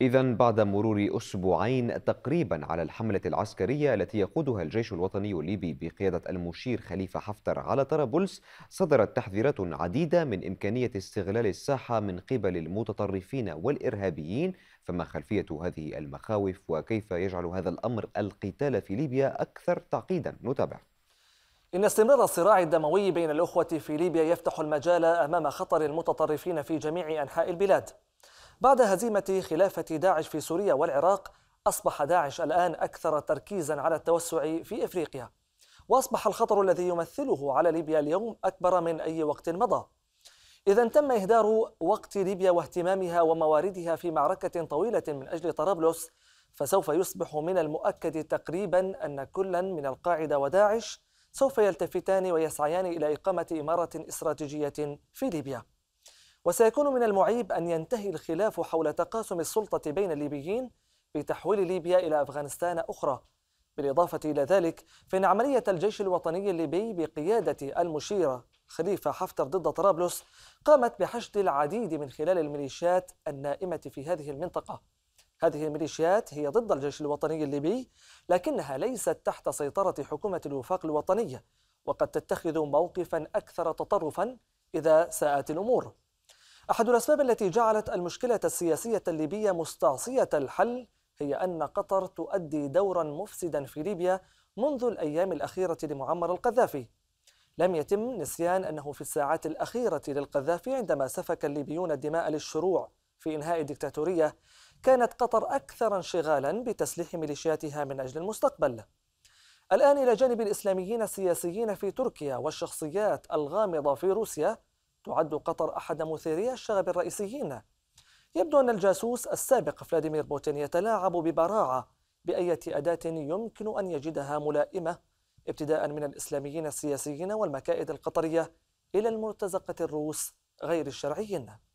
إذا بعد مرور أسبوعين تقريبا على الحملة العسكرية التي يقودها الجيش الوطني الليبي بقيادة المشير خليفة حفتر على طرابلس صدرت تحذيرات عديدة من إمكانية استغلال الساحة من قبل المتطرفين والإرهابيين فما خلفية هذه المخاوف وكيف يجعل هذا الأمر القتال في ليبيا أكثر تعقيدا نتابع إن استمرار الصراع الدموي بين الأخوة في ليبيا يفتح المجال أمام خطر المتطرفين في جميع أنحاء البلاد بعد هزيمة خلافة داعش في سوريا والعراق أصبح داعش الآن أكثر تركيزا على التوسع في إفريقيا وأصبح الخطر الذي يمثله على ليبيا اليوم أكبر من أي وقت مضى إذا تم إهدار وقت ليبيا واهتمامها ومواردها في معركة طويلة من أجل طرابلس فسوف يصبح من المؤكد تقريبا أن كلا من القاعدة وداعش سوف يلتفتان ويسعيان إلى إقامة إمارة استراتيجية في ليبيا وسيكون من المعيب أن ينتهي الخلاف حول تقاسم السلطة بين الليبيين بتحويل ليبيا إلى أفغانستان أخرى بالإضافة إلى ذلك فإن عملية الجيش الوطني الليبي بقيادة المشيرة خليفة حفتر ضد طرابلس قامت بحشد العديد من خلال الميليشيات النائمة في هذه المنطقة هذه الميليشيات هي ضد الجيش الوطني الليبي لكنها ليست تحت سيطرة حكومة الوفاق الوطنية وقد تتخذ موقفا أكثر تطرفا إذا ساءت الأمور أحد الأسباب التي جعلت المشكلة السياسية الليبية مستعصية الحل هي أن قطر تؤدي دورا مفسدا في ليبيا منذ الأيام الأخيرة لمعمر القذافي لم يتم نسيان أنه في الساعات الأخيرة للقذافي عندما سفك الليبيون الدماء للشروع في إنهاء الدكتاتورية كانت قطر أكثر انشغالا بتسليح ميليشياتها من أجل المستقبل الآن إلى جانب الإسلاميين السياسيين في تركيا والشخصيات الغامضة في روسيا تعد قطر أحد مثيري الشغب الرئيسيين يبدو أن الجاسوس السابق فلاديمير بوتين يتلاعب ببراعة بأية أداة يمكن أن يجدها ملائمة ابتداء من الإسلاميين السياسيين والمكائد القطرية إلى المرتزقة الروس غير الشرعيين